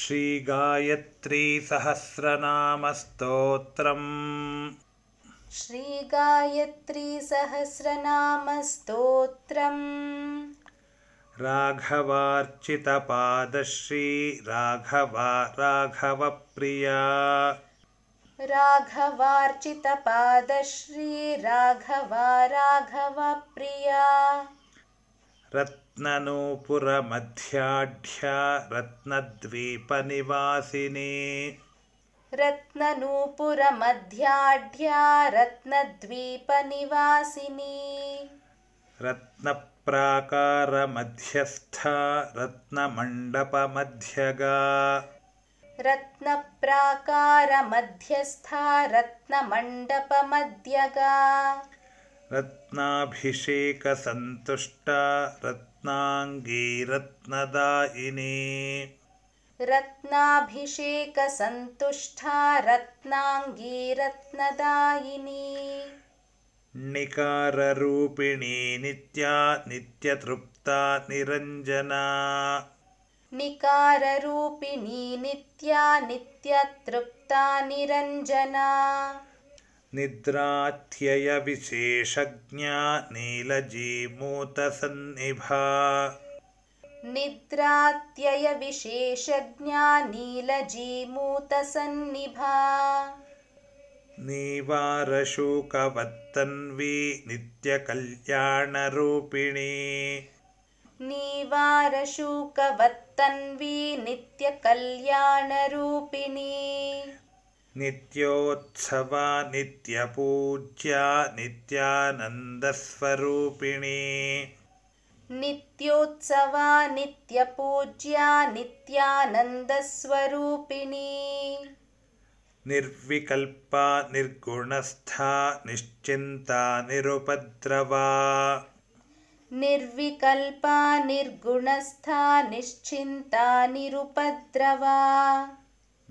श्रीगायत्रीसहस्रनामस्तोत्रम् श्रीगायत्रीसहस्रनामस्तोत्रम् राघवार्चितपादश्री राघव राघवप्रिया राघवार्चितपादश्री राघव राघवप्रिया रत्ननूपुरमध्याढ्या रत्नद्वीपनिवासिनी रत्ननूपुरमध्याढ्या रत्नद्वीपनिवासिनी रत्नप्राकारमध्यस्था रत्नमण्डपमध्यगा रत्नप्राकारमध्यस्था रत्नमण्डपमध्यगा रत्नाभिषेकसन्तुष्टा रत्नाङ्गीरत्नदायिनी रत्नाभिषेकसन्तुष्टा रत्नाङ्गी रत्नदायिनी निकाररूपिणी नित्या नित्यतृप्ता निरञ्जना निकाररूपिणी नित्या नित्यतृप्ता निरञ्जना निद्रात्ययविशेषज्ञानीलजीमूतसन्निभा नीलजीमूतसन्निभा निद्रात्ययविशेषज्ञा नीलजीमूतसन्निभा नीवारसूकवत्तन्वी नित्यकल्याणरूपिणी नीवारशुकवत्तन्वी नित्यकल्याणरूपिणी नित्योत्सवा नित्यपूज्या नित्यानन्दस्वरूपिणी नित्योत्सवा नित्यपूज्या नित्यानन्दस्वरूपिणी निर्विकल्पा निर्गुणस्था निश्चिन्ता निरुपद्रवा निर्विकल्पा निर्गुणस्था निश्चिन्ता निरुपद्रवा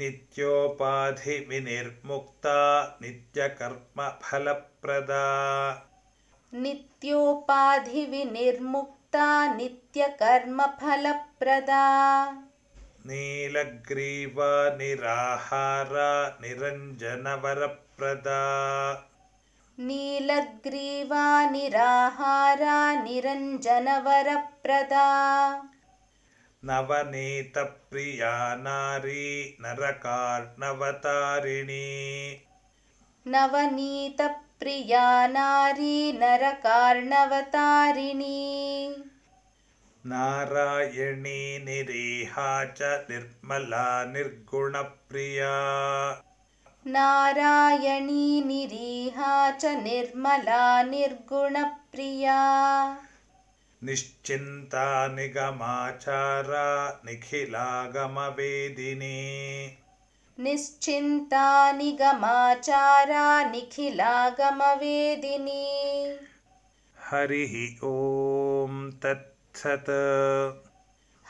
नित्योपाधिविनिर्मुक्ता नित्यकर्मफलप्रदा नित्योपाधिविनिर्मुक्ता नित्यकर्मफलप्रदा निराहारा निरञ्जनवरप्रदा निराहारा निरञ्जनवरप्रदा नवनीतप्रिया नारी नरकार्णवतारिणी नवनीतप्रिया नारी नरकार्णवतारिणी नारायणी निरीहा च निर्मला निर्गुणप्रिया नारायणी निरीहा च निर्मला निर्गुणप्रिया निश्चिन्ता निगमाचारा निखिलागमवेदिनी निगमाचारा निखिलागमवेदिनी हरिः ॐ तत्सत्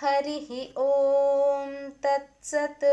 हरिः ॐ तत्सत्